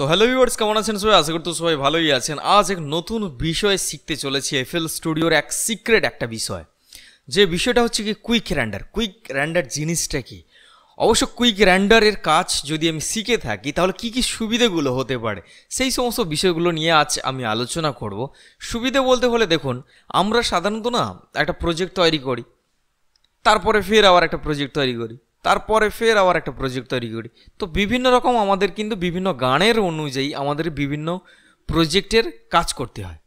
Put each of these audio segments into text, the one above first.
তো hello viewers কেমন আছেন সবাই আশা করতে সবাই ভালোই আছেন আজ এক নতুন বিষয় শিখতে চলেছি এফএল স্টুডিওর এক সিক্রেট একটা বিষয় যে বিষয়টা হচ্ছে কি কুইক র্যান্ডার কুইক র্যান্ডার জিনিসটা কি অবশ্য কুইক র্যান্ডারের কাজ যদি আমি শিখে থাকি তাহলে কি কি সুবিধেগুলো হতে পারে সেই সমস্ত বিষয়গুলো নিয়ে আজ আমি আলোচনা করব সুবিধে বলতে হলে দেখুন আমরা সাধারণত না একটা প্রজেক্ট তৈরি করি তারপরে ফের আবার একটা প্রজেক্ট তৈরি করি তারপরে ফের আবার একটা প্রজেক্ট তৈরি করি তো বিভিন্ন রকম আমাদের কিন্তু বিভিন্ন গানের অনুযায়ী আমাদের বিভিন্ন প্রজেক্টের কাজ করতে হয়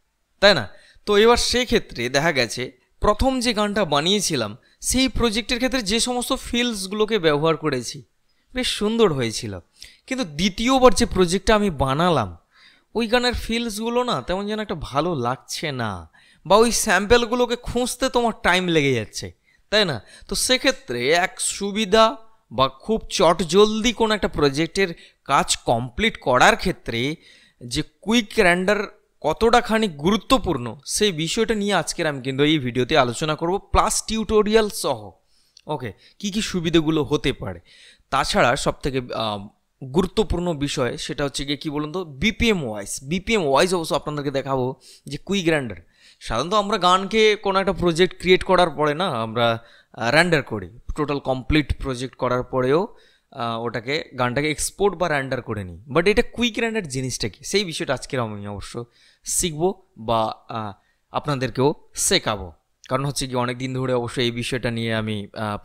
তাই না তো এবার সেক্ষেত্রে দেখা গেছে প্রথম যে গানটা বানিয়েছিলাম সেই প্রজেক্টের ক্ষেত্রে যে সমস্ত ফিল্ডসগুলোকে ব্যবহার করেছি বেশ সুন্দর হয়েছিল কিন্তু দ্বিতীয়বার যে প্রজেক্টটা আমি বানালাম ওই গানের ফিলসগুলো না তেমন যেন একটা ভালো লাগছে না বা ওই স্যাম্পেলগুলোকে খুঁজতে তোমার টাইম লেগে যাচ্ছে তাই না তো সেক্ষেত্রে এক সুবিধা বা খুব চটজলদি কোনো একটা প্রজেক্টের কাজ কমপ্লিট করার ক্ষেত্রে যে কুইক র্যান্ডার কতটা খানি গুরুত্বপূর্ণ সেই বিষয়টা নিয়ে আজকের আমি কিন্তু এই ভিডিওতে আলোচনা করব প্লাস টিউটোরিয়াল সহ ওকে কি কি সুবিধেগুলো হতে পারে তাছাড়া সবথেকে গুরুত্বপূর্ণ বিষয় সেটা হচ্ছে গিয়ে কী বলুন তো বিপিএম ওয়াইস বিপিএম ওয়াইস অবশ্য আপনাদেরকে দেখাবো যে কুইক গ্র্যান্ডার সাধারণত আমরা গানকে কোনো একটা প্রজেক্ট ক্রিয়েট করার পরে না আমরা র্যান্ডার করি টোটাল কমপ্লিট প্রজেক্ট করার পরেও ওটাকে গানটাকে এক্সপোর্ট বা র্যান্ডার করে নিই বাট এটা কুইক র্যান্ডার জিনিসটা কি সেই বিষয়টা আজকের আমি অবশ্য শিখব বা আপনাদেরকেও শেখাবো কারণ হচ্ছে কি অনেক দিন ধরে অবশ্য এই বিষয়টা নিয়ে আমি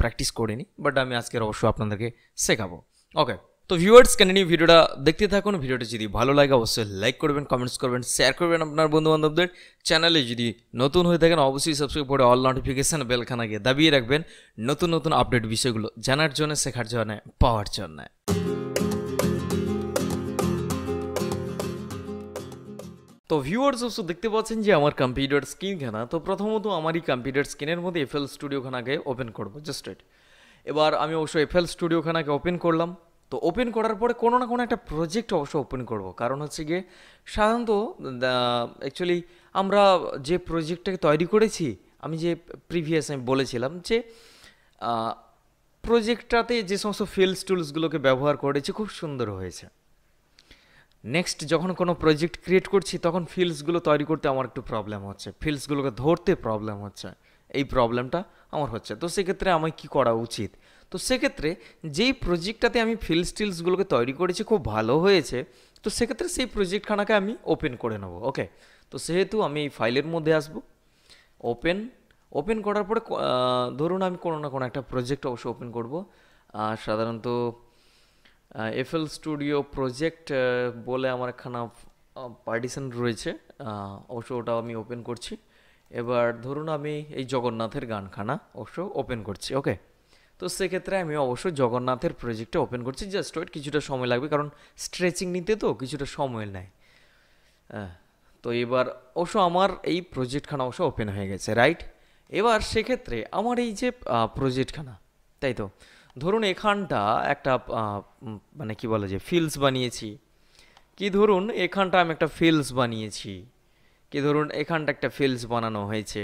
প্র্যাকটিস করিনি বাট আমি আজকের অবশ্য আপনাদেরকে শেখাবো ওকে তো ভিউয়ার্স কন্টিনিউ ভিডিওটা দেখতে থাকুন ভিডিওটা যদি ভালো লাগে অবশ্যই লাইক করবেন কমেন্টস করবেন শেয়ার করবেন আপনার বন্ধুবান্ধবদের চ্যানেলে যদি নতুন হয়ে থাকেন অবশ্যই সাবস্ক্রাইব করে অল নোটিফিকেশান বেলখানাকে দাবিয়ে রাখবেন নতুন নতুন আপডেট বিষয়গুলো জানার জন্য শেখার জন্য পাওয়ার জন্য তো ভিউয়ার্স অবশ্য দেখতে পাচ্ছেন যে আমার কম্পিউটার খানা তো প্রথমত আমার এই কম্পিউটার স্ক্রিনের মধ্যে এফএল স্টুডিওখানাকে ওপেন করবো জাস্ট এবার আমি অবশ্য এফএল স্টুডিওখানাকে ওপেন করলাম তো ওপেন করার পরে কোনো না কোনো একটা প্রজেক্ট অবশ্য ওপেন করব কারণ হচ্ছে গিয়ে সাধারণত অ্যাকচুয়ালি আমরা যে প্রজেক্টটাকে তৈরি করেছি আমি যে প্রিভিয়াস আমি বলেছিলাম যে প্রজেক্টটাতে যে সমস্ত ফিল্ডস টুলসগুলোকে ব্যবহার করেছি খুব সুন্দর হয়েছে নেক্সট যখন কোনো প্রজেক্ট ক্রিয়েট করছি তখন ফিল্ডসগুলো তৈরি করতে আমার একটু প্রবলেম হচ্ছে ফিল্ডসগুলোকে ধরতে প্রবলেম হচ্ছে এই প্রবলেমটা আমার হচ্ছে তো সেক্ষেত্রে আমি কি করা উচিত তো সেক্ষেত্রে যেই প্রজেক্টটাতে আমি ফিল স্টিলসগুলোকে তৈরি করেছি খুব ভালো হয়েছে তো সেক্ষেত্রে সেই প্রজেক্টখানাকে আমি ওপেন করে নেব ওকে তো সেহেতু আমি এই ফাইলের মধ্যে আসব ওপেন ওপেন করার পরে ধরুন আমি কোনো না কোনো একটা প্রজেক্ট অবশ্যই ওপেন আর সাধারণত এফএল স্টুডিও প্রজেক্ট বলে আমার একখানা পার্টিশন রয়েছে অবশ্য ওটাও আমি ওপেন করছি এবার ধরুন আমি এই জগন্নাথের গানখানা অবশ্য ওপেন করছি ওকে তো সেক্ষেত্রে আমি অবশ্যই জগন্নাথের প্রজেক্টটা ওপেন করছি জাস্ট ওয়েট কিছুটা সময় লাগবে কারণ স্ট্রেচিং নিতে তো কিছুটা সময় নেয় হ্যাঁ তো এবার অবশ্য আমার এই প্রজেক্টখানা অবশ্য ওপেন হয়ে গেছে রাইট এবার সেক্ষেত্রে আমার এই যে প্রজেক্টখানা তাই তো ধরুন এখানটা একটা মানে কি বলে যে ফিল্ডস বানিয়েছি কি ধরুন এখানটা আমি একটা ফিল্ডস বানিয়েছি কি ধরুন এখানটা একটা ফিল্ডস বানানো হয়েছে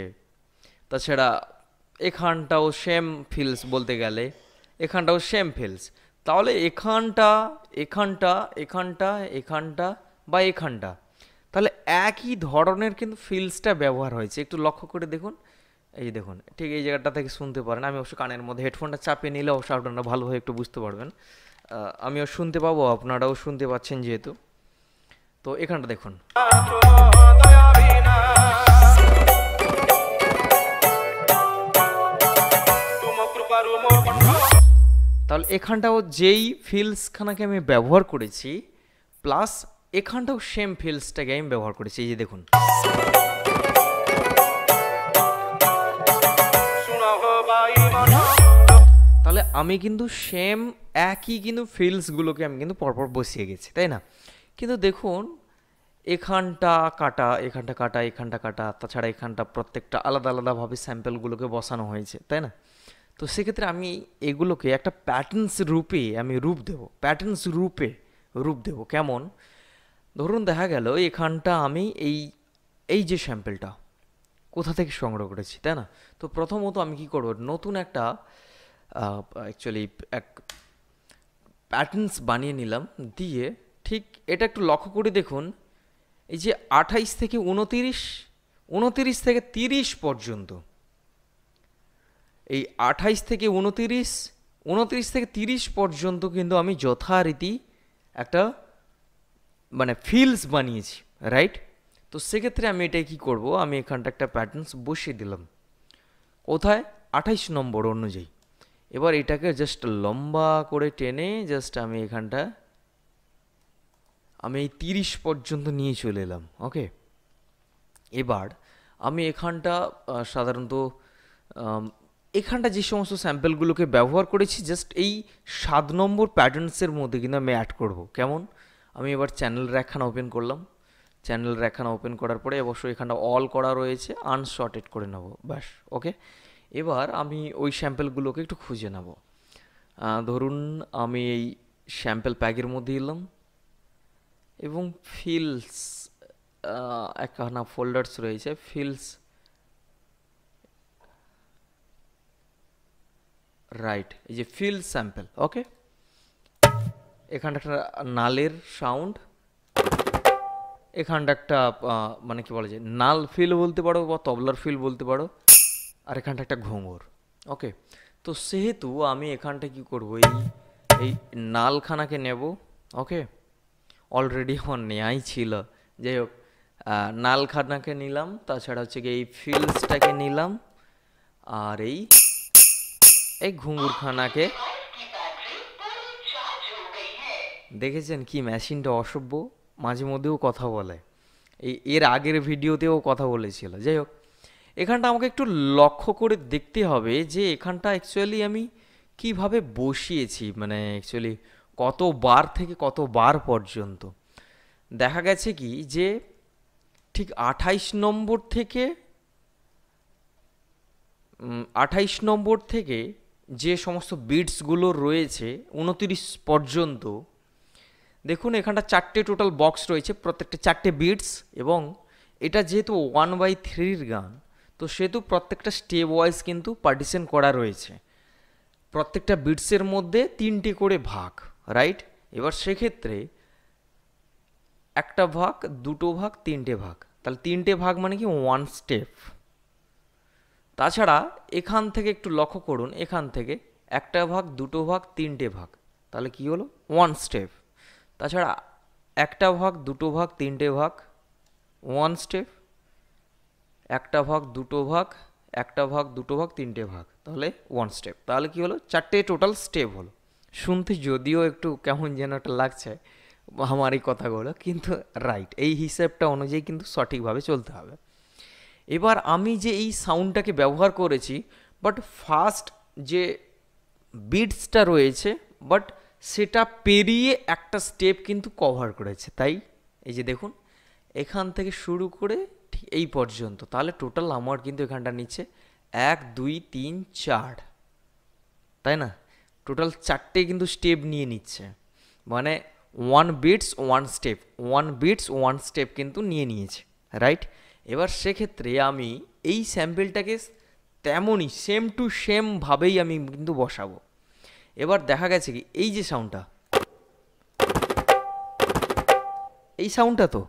তাছাড়া এখানটাও সেম ফিলস বলতে গেলে এখানটাও সেম ফিলস তাহলে এখানটা এখানটা এখানটা এখানটা বা এখানটা তাহলে একই ধরনের কিন্তু ফিলসটা ব্যবহার হয়েছে একটু লক্ষ্য করে দেখুন এই যে দেখুন ঠিক এই জায়গাটা থেকে শুনতে পারেন আমি অবশ্য কানের মধ্যে হেডফোনটা চাপিয়ে নিলে অবশ্য আপনারা ভালোভাবে একটু বুঝতে পারবেন আমিও শুনতে পাবো আপনারাও শুনতে পাচ্ছেন যেহেতু তো এখানটা দেখুন তাহলে এখানটাও যেই ফিলসখানাকে আমি ব্যবহার করেছি প্লাস এখানটাও সেম ফিলসটাকে আমি ব্যবহার করেছি এই যে দেখুন তাহলে আমি কিন্তু সেম একই কিন্তু ফিলসগুলোকে আমি কিন্তু পরপর বসিয়ে গেছি তাই না কিন্তু দেখুন এখানটা কাটা এখানটা কাটা এখানটা কাটা তাছাড়া এখানটা প্রত্যেকটা আলাদা আলাদাভাবে স্যাম্পেলগুলোকে বসানো হয়েছে তাই না তো সেক্ষেত্রে আমি এগুলোকে একটা প্যাটার্নস রূপে আমি রূপ দেব প্যাটার্নস রূপে রূপ দেব কেমন ধরুন দেখা গেল এখানটা আমি এই এই যে স্যাম্পেলটা কোথা থেকে সংগ্রহ করেছি তাই না তো প্রথমত আমি কি করব নতুন একটা অ্যাকচুয়ালি এক প্যাটার্নস বানিয়ে নিলাম দিয়ে ঠিক এটা একটু লক্ষ্য করে দেখুন এই যে আঠাইশ থেকে উনতিরিশ উনতিরিশ থেকে তিরিশ পর্যন্ত এই আঠাইশ থেকে উনতিরিশ উনত্রিশ থেকে তিরিশ পর্যন্ত কিন্তু আমি যথারীতি একটা মানে ফিলস বানিয়েছি রাইট তো সেক্ষেত্রে আমি এটা কি করব আমি এখানটা একটা প্যাটার্নস বসিয়ে দিলাম কোথায় আঠাইশ নম্বর অনুযায়ী এবার এটাকে জাস্ট লম্বা করে টেনে জাস্ট আমি এখানটা আমি এই তিরিশ পর্যন্ত নিয়ে চলে এলাম ওকে এবার আমি এখানটা সাধারণত এখানটা যে সমস্ত স্যাম্পেলগুলোকে ব্যবহার করেছি জাস্ট এই সাত নম্বর প্যাটার্নসের মধ্যে কিন্তু আমি অ্যাড করব কেমন আমি এবার চ্যানেল রেখানা ওপেন করলাম চ্যানেল রেখানা ওপেন করার পরে অবশ্যই এখানটা অল করা রয়েছে আনসর্টেড করে নেব ব্যাস ওকে এবার আমি ওই স্যাম্পেলগুলোকে একটু খুঁজে নেব ধরুন আমি এই স্যাম্পেল প্যাকের মধ্যে এলাম এবং ফিলস একখানা ফোল্ডার্স রয়েছে ফিলস রাইট এই যে ফিল স্যাম্পেল ওকে এখানটা একটা নালের সাউন্ড এখানটা একটা মানে কি বলা যায় নাল ফিল বলতে পারো বা তবলার ফিল বলতে পারো আর এখানটা একটা ঘোঙর ওকে তো সেহেতু আমি এখানটা কি করবো এই এই নালখানাকে নেব ওকে অলরেডি আমার নেয়াই ছিল যাই হোক নালখানাকে নিলাম তাছাড়া হচ্ছে কি এই ফিল্ডসটাকে নিলাম আর এই এই ঘুঙুরখানাকে দেখেছেন কি মেশিনটা অসভ্য মাঝে মধ্যেও কথা বলে এই এর আগের ভিডিওতেও কথা বলেছিল যাই হোক এখানটা আমাকে একটু লক্ষ্য করে দেখতে হবে যে এখানটা অ্যাকচুয়ালি আমি কিভাবে বসিয়েছি মানে অ্যাকচুয়ালি কত বার থেকে কত বার পর্যন্ত দেখা গেছে কি যে ঠিক আঠাইশ নম্বর থেকে আঠাইশ নম্বর থেকে যে সমস্ত বিটসগুলো রয়েছে উনতিরিশ পর্যন্ত দেখুন এখানটা চারটে টোটাল বক্স রয়েছে প্রত্যেকটা চারটে বিটস এবং এটা যেহেতু ওয়ান বাই থ্রির গান তো সেহেতু প্রত্যেকটা স্টেপ ওয়াইজ কিন্তু পার্টিশন করা রয়েছে প্রত্যেকটা বিটসের মধ্যে তিনটি করে ভাগ রাইট এবার সেক্ষেত্রে একটা ভাগ দুটো ভাগ তিনটে ভাগ তাহলে তিনটে ভাগ মানে কি ওয়ান স্টেপ তাছাড়া এখান থেকে একটু লক্ষ্য করুন এখান থেকে একটা ভাগ দুটো ভাগ তিনটে ভাগ তাহলে কি হলো ওয়ান স্টেপ তাছাড়া একটা ভাগ দুটো ভাগ তিনটে ভাগ ওয়ান স্টেপ একটা ভাগ দুটো ভাগ একটা ভাগ দুটো ভাগ তিনটে ভাগ তাহলে ওয়ান স্টেপ তাহলে কি হলো চারটে টোটাল স্টেপ হলো শুনতে যদিও একটু কেমন যেন একটা লাগছে আমার এই কথাগুলো কিন্তু রাইট এই হিসেবটা অনুযায়ী কিন্তু সঠিকভাবে চলতে হবে এবার আমি যে এই সাউন্ডটাকে ব্যবহার করেছি বাট ফার্স্ট যে বিটসটা রয়েছে বাট সেটা পেরিয়ে একটা স্টেপ কিন্তু কভার করেছে তাই এই যে দেখুন এখান থেকে শুরু করে ঠিক এই পর্যন্ত তাহলে টোটাল আমার কিন্তু এখানটা নিচ্ছে এক দুই তিন চার তাই না টোটাল চারটে কিন্তু স্টেপ নিয়ে নিচ্ছে মানে one beats one step one beats one step কিন্তু নিয়ে নিয়েছে রাইট এবার সেক্ষেত্রে আমি এই স্যাম্পেলটাকে তেমনই সেম টু সেমভাবেই আমি কিন্তু বসাবো এবার দেখা গেছে কি এই যে সাউন্ডটা এই সাউন্ডটা তো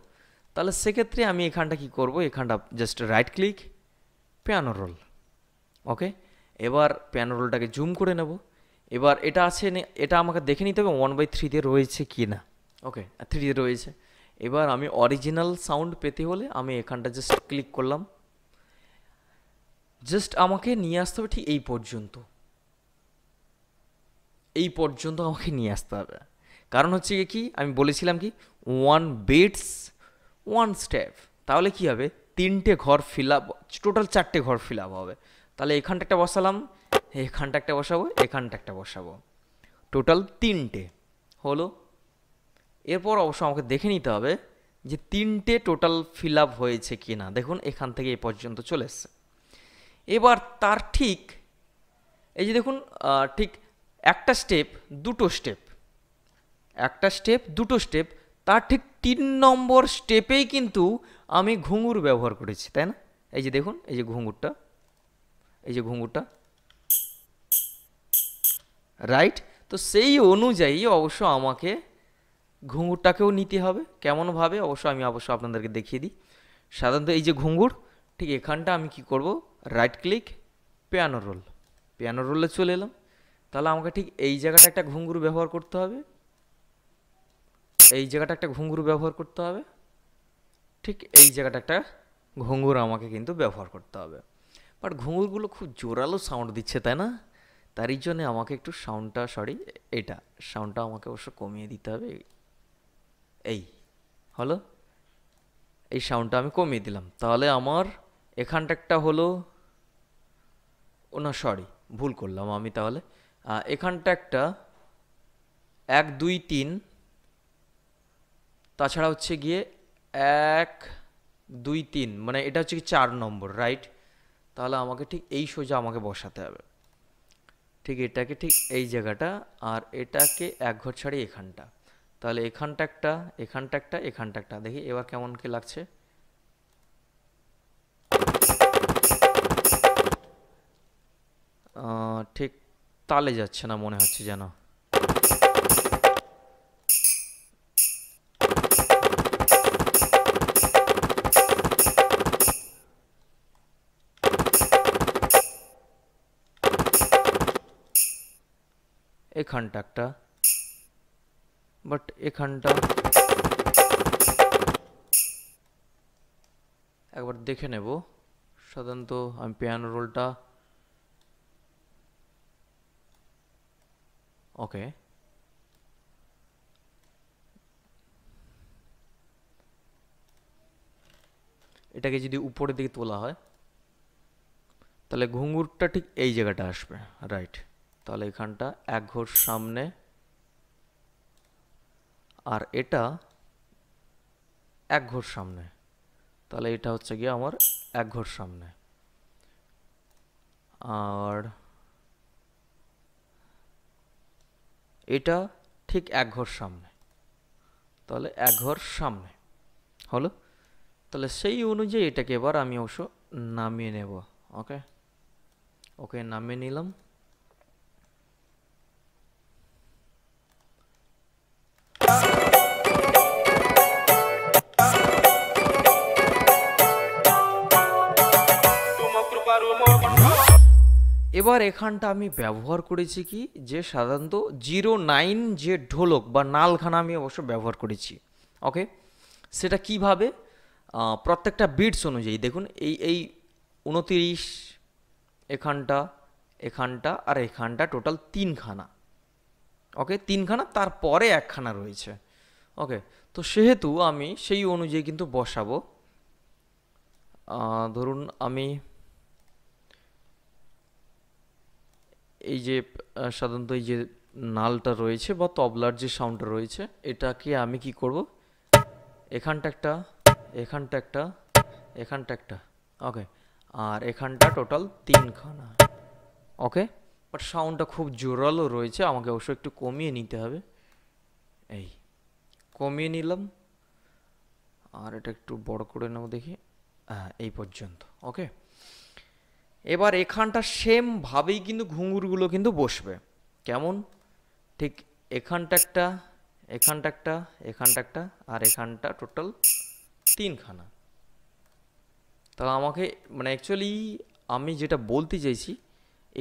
তাহলে সেক্ষেত্রে আমি এখানটা কি করব এখানটা just right click piano roll okay এবার পিয়ানো রোলটাকে জুম করে নেব এবার এটা আছে এটা আমাকে দেখে নিতে হবে ওয়ান বাই থ্রিতে রয়েছে কি না ওকে থ্রিতে রয়েছে এবার আমি অরিজিনাল সাউন্ড পেতে হলে আমি এখানটা জাস্ট ক্লিক করলাম জাস্ট আমাকে নিয়ে আসতে হবে ঠিক এই পর্যন্ত এই পর্যন্ত আমাকে নিয়ে আসতে হবে কারণ হচ্ছে কি আমি বলেছিলাম কি ওয়ান বেডস ওয়ান স্টেপ তাহলে কি হবে তিনটে ঘর ফিল আপ টোটাল চারটে ঘর ফিল আপ হবে তাহলে এখানটা একটা বসালাম এখানটা একটা বসাবো এখানটা একটা বসাবো টোটাল তিনটে হলো এরপর অবশ্য আমাকে দেখে নিতে হবে যে তিনটে টোটাল ফিল আপ হয়েছে কি না দেখুন এখান থেকে এ পর্যন্ত চলে এসছে এবার তার ঠিক এই যে দেখুন ঠিক একটা স্টেপ দুটো স্টেপ একটা স্টেপ দুটো স্টেপ তার ঠিক তিন নম্বর স্টেপেই কিন্তু আমি ঘুঙুর ব্যবহার করেছি তাই না এই যে দেখুন এই যে ঘুঙুরটা এই যে ঘুঙুরটা রাইট তো সেই অনুযায়ী অবশ্য আমাকে ঘুঙুরটাকেও নিতে হবে কেমনভাবে অবশ্য আমি অবশ্য আপনাদেরকে দেখিয়ে দিই সাধারণত এই যে ঘুঙুর ঠিক এখানটা আমি কি করব right click piano roll piano রোলে চলে এলাম তাহলে আমাকে ঠিক এই জায়গাটা একটা ঘুঙুর ব্যবহার করতে হবে এই জায়গাটা একটা ঘুঙুর ব্যবহার করতে হবে ঠিক এই জায়গাটা একটা ঘুঙুর আমাকে কিন্তু ব্যবহার করতে হবে বাট ঘুঙুরগুলো খুব জোরালো সাউন্ড দিচ্ছে তাই না তারই জন্য আমাকে একটু সাউন্ডটা সরি এটা সাউন্ডটা আমাকে অবশ্য কমিয়ে দিতে হবে এই হলো এই সাউন্ডটা আমি কমিয়ে দিলাম তাহলে আমার এখানটা একটা হলো ও না সরি ভুল করলাম আমি তাহলে এখানটা একটা এক দুই তিন তাছাড়া হচ্ছে গিয়ে এক দুই তিন মানে এটা হচ্ছে কি চার নম্বর রাইট তাহলে আমাকে ঠিক এই সোজা আমাকে বসাতে হবে ঠিক এটাকে ঠিক এই জায়গাটা আর এটাকে এক ঘর ছাড়ি এখানটা তাহলে এখানটা একটা এখানটা একটা এখানটা একটা দেখি এবার কেমন কি লাগছে ঠিক তালে যাচ্ছে না মনে হচ্ছে যেন এখানটা একটা বাট এখানটা একবার দেখে নেব সাধারণত আমি পিয়ানো রোলটা ওকে এটাকে যদি উপরের দিকে তোলা হয় তাহলে ঘুঙুরটা ঠিক এই জায়গাটা আসবে রাইট তাহলে এখানটা এক ঘর সামনে আর এটা এক ঘর সামনে তাহলে এটা হচ্ছে গিয়ে আমার এক ঘর সামনে আর এটা ঠিক এক ঘর সামনে তাহলে এক ঘর সামনে হলো তাহলে সেই অনুযায়ী এটাকে এবার আমি অবশ্য নামিয়ে নেব ওকে ওকে নামিয়ে নিলাম এবার এখানটা আমি ব্যবহার করেছি কি যে সাধারণত জিরো নাইন যে ঢোলক বা নালখানা আমি অবশ্য ব্যবহার করেছি ওকে সেটা কিভাবে প্রত্যেকটা বিটস অনুযায়ী দেখুন এই এই উনতিরিশ এখানটা এখানটা আর এখানটা টোটাল তিনখানা ওকে তিনখানা তারপরে একখানা রয়েছে ওকে তো সেহেতু আমি সেই অনুযায়ী কিন্তু বসাবো ধরুন আমি এই যে সাধারণত এই যে নালটা রয়েছে বা তবলার যে সাউন্ডটা রয়েছে এটাকে আমি কি করব এখানটা একটা এখানটা একটা এখানটা একটা ওকে আর এখানটা টোটাল তিনখানা ওকে বাট সাউন্ডটা খুব জোরালো রয়েছে আমাকে অবশ্যই একটু কমিয়ে নিতে হবে এই কমিয়ে নিলাম আর এটা একটু বড় করে নেব দেখি হ্যাঁ এই পর্যন্ত ওকে এবার এখানটা সেমভাবেই কিন্তু ঘুঙুরগুলো কিন্তু বসবে কেমন ঠিক এখানটা একটা এখানটা একটা এখানটা একটা আর এখানটা টোটাল তিনখানা তা আমাকে মানে অ্যাকচুয়ালি আমি যেটা বলতে চাইছি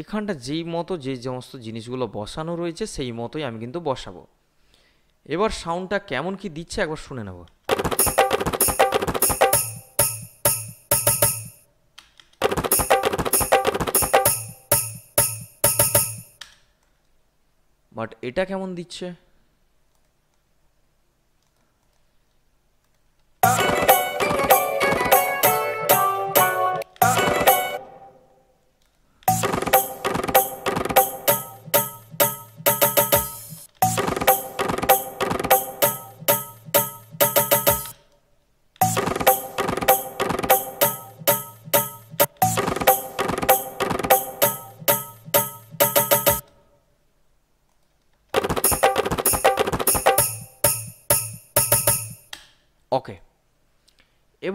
এখানটা যেই মতো যে সমস্ত জিনিসগুলো বসানো রয়েছে সেই মতোই আমি কিন্তু বসাবো এবার সাউন্ডটা কেমন কি দিচ্ছে একবার শুনে নেব এটা কেমন দিচ্ছে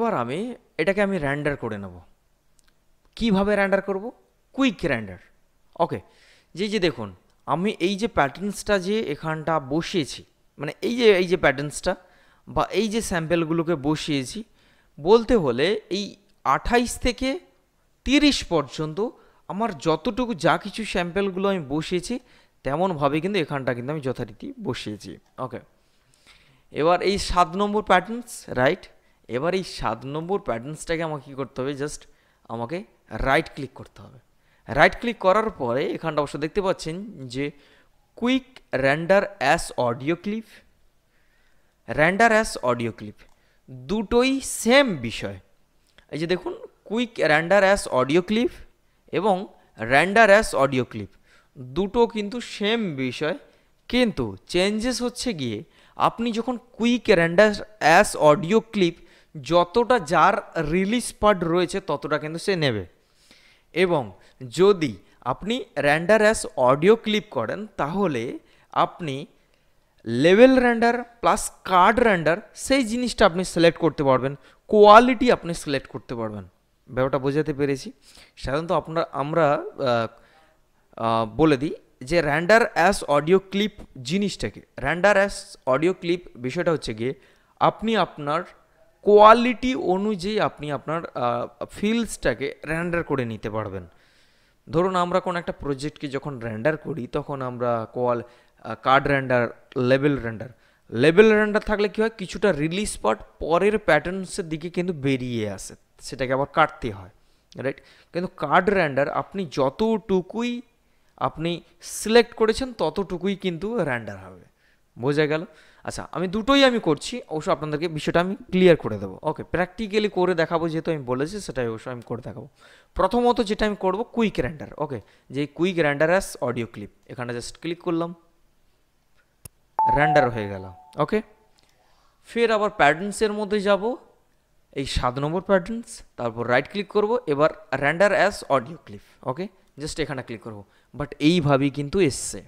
এবার আমি এটাকে আমি র্যান্ডার করে নেব কিভাবে র্যান্ডার করব কুইক র্যান্ডার ওকে যে যে দেখুন আমি এই যে প্যাটার্নসটা যে এখানটা বসিয়েছি মানে এই যে এই যে প্যাটার্নসটা বা এই যে স্যাম্পেলগুলোকে বসিয়েছি বলতে হলে এই আঠাইশ থেকে তিরিশ পর্যন্ত আমার যতটুকু যা কিছু স্যাম্পেলগুলো আমি বসিয়েছি তেমনভাবে কিন্তু এখানটা কিন্তু আমি যথারীতি বসিয়েছি ওকে এবার এই সাত নম্বর প্যাটার্নস রাইট এবার এই সাত নম্বর প্যাটার্নসটাকে আমাকে কী করতে হবে জাস্ট আমাকে রাইট ক্লিক করতে হবে রাইট ক্লিক করার পরে এখানটা অবশ্য দেখতে পাচ্ছেন যে quick render as audio clip render as audio clip দুটোই সেম বিষয় এই যে দেখুন quick render as audio clip এবং র্যান্ডার অ্যাস অডিও ক্লিপ দুটো কিন্তু সেম বিষয় কিন্তু চেঞ্জেস হচ্ছে গিয়ে আপনি যখন quick render as audio clip যতটা যার রিলিজ পার্ট রয়েছে ততটা কিন্তু সে নেবে এবং যদি আপনি র্যান্ডার অ্যাস অডিও ক্লিপ করেন তাহলে আপনি level render plus card render সেই জিনিসটা আপনি সিলেক্ট করতে পারবেন কোয়ালিটি আপনি সিলেক্ট করতে পারবেন ব্যাপারটা বোঝাতে পেরেছি সাধারণত আপনার আমরা বলে দিই যে র্যান্ডার অ্যাস অডিও ক্লিপ জিনিসটাকে র্যান্ডার অ্যাস অডিও ক্লিপ বিষয়টা হচ্ছে গিয়ে আপনি আপনার কোয়ালিটি অনুযায়ী আপনি আপনার ফিল্ডসটাকে র্যান্ডার করে নিতে পারবেন ধরুন আমরা কোনো একটা প্রজেক্টকে যখন র্যান্ডার করি তখন আমরা কোয়াল card render level render level render থাকলে কী হয় কিছুটা রিলিজ পার্ট পরের প্যাটার্নসের দিকে কিন্তু বেরিয়ে আসে সেটাকে আবার কাটতে হয় রাইট কিন্তু কার্ড র্যান্ডার আপনি যতটুকুই আপনি সিলেক্ট করেছেন ততটুকুই কিন্তু র্যান্ডার হবে বোঝা গেল আচ্ছা আমি দুটোই আমি করছি অবশ্য আপনাদেরকে বিষয়টা আমি ক্লিয়ার করে দেবো ওকে প্র্যাকটিক্যালি করে দেখাবো যেহেতু আমি বলেছি সেটাই অবশ্যই আমি করে দেখাবো প্রথমত যেটা আমি করব কুইক র্যান্ডার ওকে যে quick render as audio clip এখানে জাস্ট ক্লিক করলাম র্যান্ডার হয়ে গেল ওকে ফের আবার প্যাটার্নসের মধ্যে যাব এই সাত নম্বর প্যাটার্নস তারপর রাইট ক্লিক করব এবার render as audio clip okay just এখানে ক্লিক করব বাট এইভাবেই কিন্তু এসছে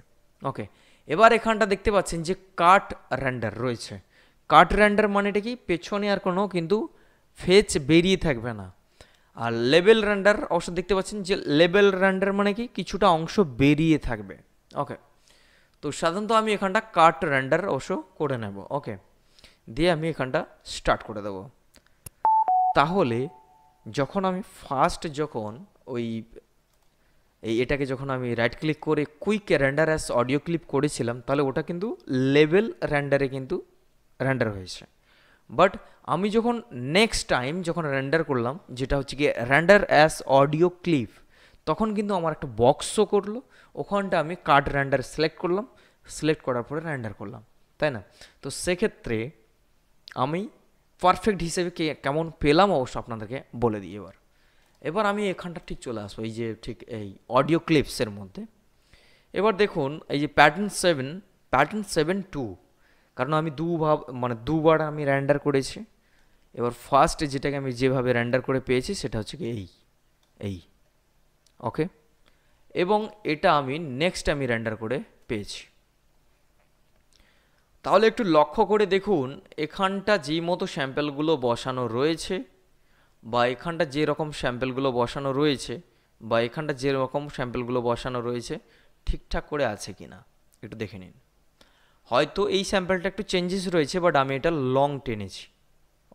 ওকে এবার এখানটা দেখতে পাচ্ছেন যে কাট র্যান্ডার রয়েছে কাট র্যান্ডার মানেটা কি পেছনে আর কোনো কিন্তু ফেচ বেরিয়ে থাকবে না আর লেবেল র্যান্ডার অবশ্য দেখতে পাচ্ছেন যে লেবেল র্যান্ডার মানে কি কিছুটা অংশ বেরিয়ে থাকবে ওকে তো সাধারণত আমি এখানটা কাট র্যান্ডার অবশ্য করে নেব ওকে দিয়ে আমি এখানটা স্টার্ট করে দেব তাহলে যখন আমি ফার্স্ট যখন ওই এই এটাকে যখন আমি রাইট ক্লিক করে quick render as audio clip করেছিলাম তাহলে ওটা কিন্তু লেভেল র্যান্ডারে কিন্তু র্যান্ডার হয়েছে বাট আমি যখন নেক্সট টাইম যখন র্যান্ডার করলাম যেটা হচ্ছে গিয়ে র্যান্ডার অ্যাস অডিও ক্লিপ তখন কিন্তু আমার একটা বক্স শো করলো ওখানটা আমি কার্ড র্যান্ডার সিলেক্ট করলাম সিলেক্ট করার পরে র্যান্ডার করলাম তাই না তো সেক্ষেত্রে আমি পারফেক্ট হিসেবে কেমন পেলাম অবশ্য আপনাদেরকে বলে দিই এবার এবার আমি এখানটা ঠিক চলে আসবো এই যে ঠিক এই অডিও ক্লিপসের মধ্যে এবার দেখুন এই যে pattern seven pattern seven two কারণ আমি দুভাব মানে দুবার আমি র্যান্ডার করেছি এবার ফার্স্ট যেটাকে আমি যেভাবে র্যান্ডার করে পেয়েছি সেটা হচ্ছে কি এই এই ওকে এবং এটা আমি নেক্সট আমি র্যান্ডার করে পেয়েছি তাহলে একটু লক্ষ্য করে দেখুন এখানটা যে মতো স্যাম্পেলগুলো বসানো রয়েছে বা এখানটা যে রকম স্যাম্পেলগুলো বসানো রয়েছে বা এখানটা যে রকম স্যাম্পেলগুলো বসানো রয়েছে ঠিকঠাক করে আছে কি না একটু দেখে নিন হয়তো এই স্যাম্পেলটা একটু চেঞ্জেস রয়েছে বাট আমি এটা লং টেনেছি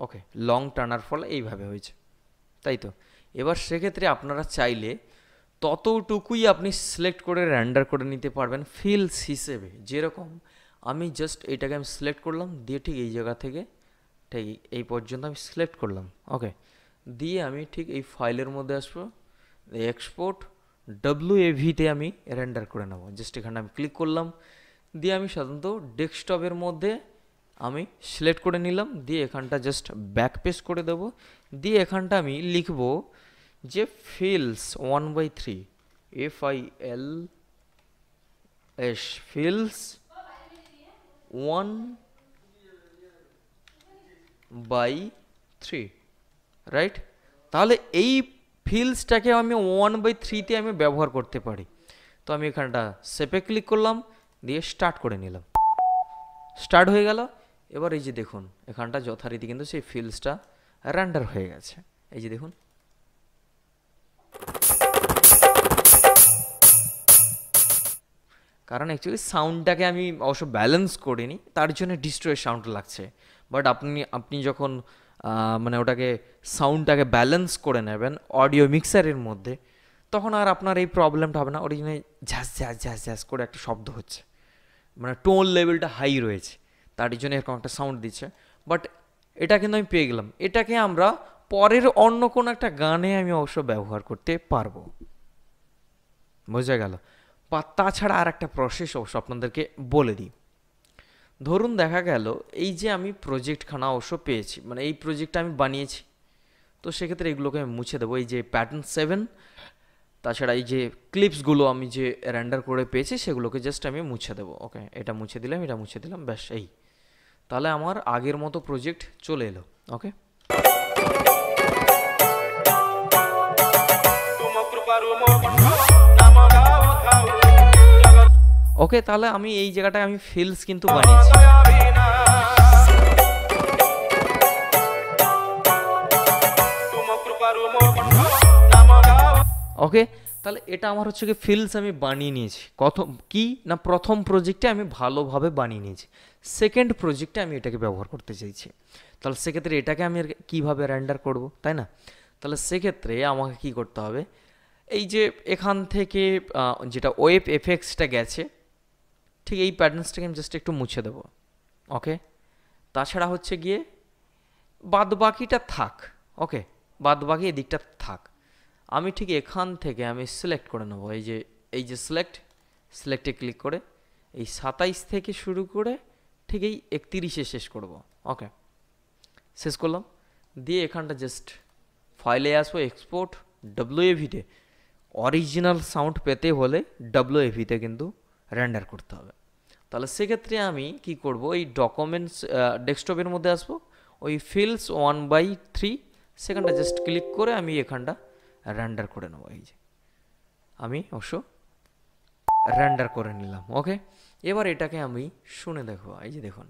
ওকে লং টানার ফলে এইভাবে হয়েছে তাই তো এবার সেক্ষেত্রে আপনারা চাইলে ততটুকুই আপনি সিলেক্ট করে র্যান্ডার করে নিতে পারবেন ফিলস হিসেবে যেরকম আমি জাস্ট এটাকে আমি সিলেক্ট করলাম দিয়ে ঠিক এই জায়গা থেকে ঠিক এই পর্যন্ত আমি সিলেক্ট করলাম ওকে দিয়ে আমি ঠিক এই ফাইলের মধ্যে আসবো এক্সপোর্ট ডাব্লু এভিতে আমি রেন্ডার করে নেব জাস্ট এখানে আমি ক্লিক করলাম দিয়ে আমি সাধারণত ডেস্কটপের মধ্যে আমি সিলেক্ট করে নিলাম দিয়ে এখানটা জাস্ট ব্যাক পেস করে দেব দিয়ে এখানটা আমি লিখব যে fills one by three F I L S fills one by three right তাহলে এই ফিলসটাকে আমি ওয়ান বাই থ্রিতে আমি ব্যবহার করতে পারি তো আমি এখানটা সেপে ক্লিক করলাম দিয়ে স্টার্ট করে নিলাম স্টার্ট হয়ে গেল এবার এই যে দেখুন এখানটা যথারীতি কিন্তু সেই ফিলসটা র্যান্ডার হয়ে গেছে এই যে দেখুন কারণ অ্যাকচুয়ালি সাউন্ডটাকে আমি অবশ্য ব্যালেন্স করিনি তার জন্য ডিস্ট্রয়ের সাউন্ড লাগছে বাট আপনি আপনি যখন মানে ওটাকে সাউন্ডটাকে ব্যালেন্স করে নেবেন অডিও মিক্সারের মধ্যে তখন আর আপনার এই প্রবলেমটা হবে না অরিজিনে ঝ্যাস ঝাঁস ঝ্যাস ঝ্যাস করে একটা শব্দ হচ্ছে মানে টোন লেভেলটা হাই রয়েছে তার জন্য এরকম একটা সাউন্ড দিচ্ছে বাট এটা কিন্তু আমি পেয়ে গেলাম এটাকে আমরা পরের অন্য কোনো একটা গানে আমি অবশ্য ব্যবহার করতে পারবো বোঝা গেল বা তাছাড়া আর একটা প্রসেস অবশ্য আপনাদেরকে বলে দিই ধরুন দেখা গেল এই যে আমি প্রজেক্টখানা অবশ্য পেয়েছি মানে এই প্রজেক্টটা আমি বানিয়েছি তো সেক্ষেত্রে এগুলোকে আমি মুছে দেবো এই যে প্যাটার্ন সেভেন তাছাড়া এই যে ক্লিপসগুলো আমি যে র্যান্ডার করে পেয়েছি সেগুলোকে জাস্ট আমি মুছে দেবো ওকে এটা মুছে দিলাম এটা মুছে দিলাম ব্যাস এই তাহলে আমার আগের মতো প্রজেক্ট চলে এলো ওকে ওকে তাহলে আমি এই জায়গাটায় আমি ফিলস কিন্তু বানিয়েছি ওকে তাহলে এটা আমার হচ্ছে কি ফিলস আমি বানিয়ে নিয়েছি কত কি না প্রথম প্রজেক্টে আমি ভালোভাবে বানিয়ে নিয়েছি সেকেন্ড প্রজেক্টে আমি এটাকে ব্যবহার করতে চাইছি তাহলে সেক্ষেত্রে এটাকে আমি কিভাবে র্যান্ডার করব তাই না তাহলে সেক্ষেত্রে আমাকে কি করতে হবে এই যে এখান থেকে যেটা ওয়েব এফেক্টসটা গেছে ঠিক এই প্যাটার্নসটাকে আমি জাস্ট একটু মুছে দেবো ওকে তাছাড়া হচ্ছে গিয়ে বাদ বাকিটা থাক ওকে বাদ বাকি এদিকটা থাক আমি ঠিক এখান থেকে আমি সিলেক্ট করে নেবো এই যে এই যে সিলেক্ট সিলেক্টে ক্লিক করে এই সাতাইশ থেকে শুরু করে ঠিক এই একতিরিশে শেষ করব ওকে শেষ করলাম দিয়ে এখানটা জাস্ট ফাইলে আসবো এক্সপোর্ট ডব্লিউ এভিতে অরিজিনাল সাউন্ড পেতে হলে ডব্লিউ এভিতে কিন্তু রেন্ডার করতে হবে তাহলে সেক্ষেত্রে আমি কি করব ওই ডকুমেন্টস ডেস্কটপের মধ্যে আসবো ওই ফিলস ওয়ান বাই থ্রি সেখানটা জাস্ট ক্লিক করে আমি এখানটা র্যান্ডার করে নেবো এই যে আমি অবশ্য র্যান্ডার করে নিলাম ওকে এবার এটাকে আমি শুনে দেখো এই যে দেখুন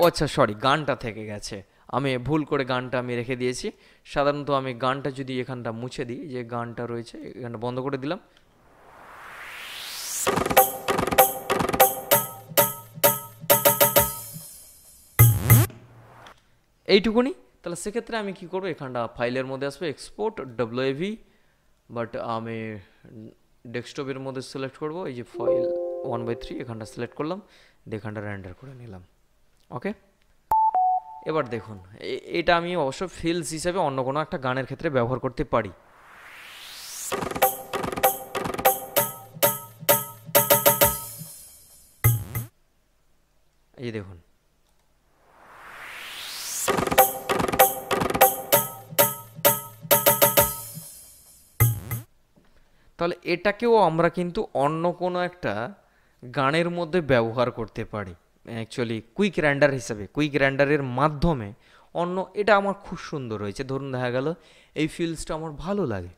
ও আচ্ছা সরি গানটা থেকে গেছে আমি ভুল করে গানটা আমি রেখে দিয়েছি সাধারণত আমি গানটা যদি এখানটা মুছে দিই যে গানটা রয়েছে এখানটা বন্ধ করে দিলাম এইটুকুনি তাহলে সেক্ষেত্রে আমি কি করব এখানটা ফাইলের মধ্যে আসবে এক্সপোর্ট এভি বাট আমি ডেস্কটপের মধ্যে সিলেক্ট করব এই যে ফাইল ওয়ান বাই থ্রি এখানটা সিলেক্ট করলাম দিয়ে এখানটা র্যান্ডার করে নিলাম ওকে এবার দেখুন এটা আমি অবশ্য ফিলস হিসেবে অন্য কোনো একটা গানের ক্ষেত্রে ব্যবহার করতে পারি এই দেখুন তাহলে এটাকেও আমরা কিন্তু অন্য কোনো একটা গানের মধ্যে ব্যবহার করতে পারি অ্যাকচুয়ালি কুইক র্যান্ডার হিসাবে কুইক র্যান্ডারের মাধ্যমে অন্য এটা আমার খুব সুন্দর হয়েছে ধরুন দেখা গেল এই ফিল্ডসটা আমার ভালো লাগে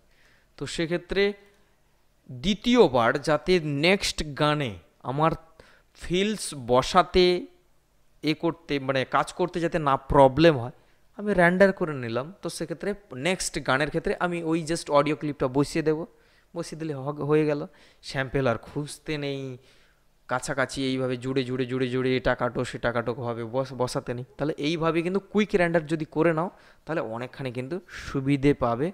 তো সেক্ষেত্রে দ্বিতীয়বার যাতে নেক্সট গানে আমার ফিল্ডস বসাতে এ করতে মানে কাজ করতে যাতে না প্রবলেম হয় আমি র্যান্ডার করে নিলাম তো সেক্ষেত্রে নেক্সট গানের ক্ষেত্রে আমি ওই জাস্ট অডিও ক্লিপটা বসিয়ে দেবো বসিয়ে দিলে হয়ে গেল স্যাম্পেল আর খুঁজতে নেই কাছাকাছি এইভাবে জুড়ে জুড়ে জুড়ে জুড়ে এটা কাটো সেটা কাটোভাবে বস বসাতে নেই তাহলে এইভাবে কিন্তু কুইক র্যান্ডার যদি করে নাও তাহলে অনেকখানি কিন্তু সুবিধে পাবে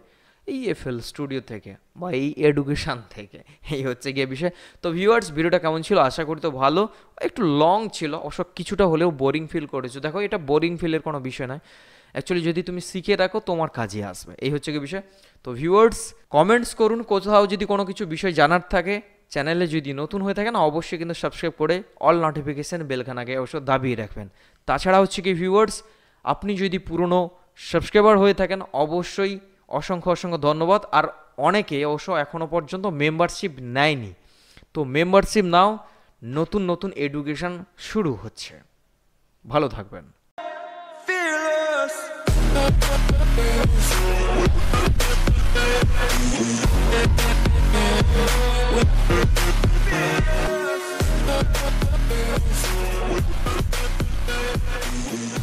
এই এফএল স্টুডিও থেকে বা এই এডুকেশান থেকে এই হচ্ছে গিয়ে বিষয় তো ভিউয়ার্স ভিডিওটা কেমন ছিল আশা করি তো ভালো একটু লং ছিল অবশ্য কিছুটা হলেও বোরিং ফিল করেছো দেখো এটা বোরিং ফিলের কোনো বিষয় নয় অ্যাকচুয়ালি যদি তুমি শিখে রাখো তোমার কাজে আসবে এই হচ্ছে কি বিষয় তো ভিউয়ার্স কমেন্টস করুন কোথাও যদি কোনো কিছু বিষয় জানার থাকে চ্যানেলে যদি নতুন হয়ে থাকেন অবশ্যই কিন্তু সাবস্ক্রাইব করে অল নোটিফিকেশান বেলখানাকে অবশ্য দাবিয়ে রাখবেন তাছাড়া হচ্ছে কি ভিউয়ার্স আপনি যদি পুরনো সাবস্ক্রাইবার হয়ে থাকেন অবশ্যই অসংখ্য অসংখ্য ধন্যবাদ আর অনেকে অবশ্য এখনও পর্যন্ত মেম্বারশিপ নেয়নি তো মেম্বারশিপ নাও নতুন নতুন এডুকেশন শুরু হচ্ছে ভালো থাকবেন We'll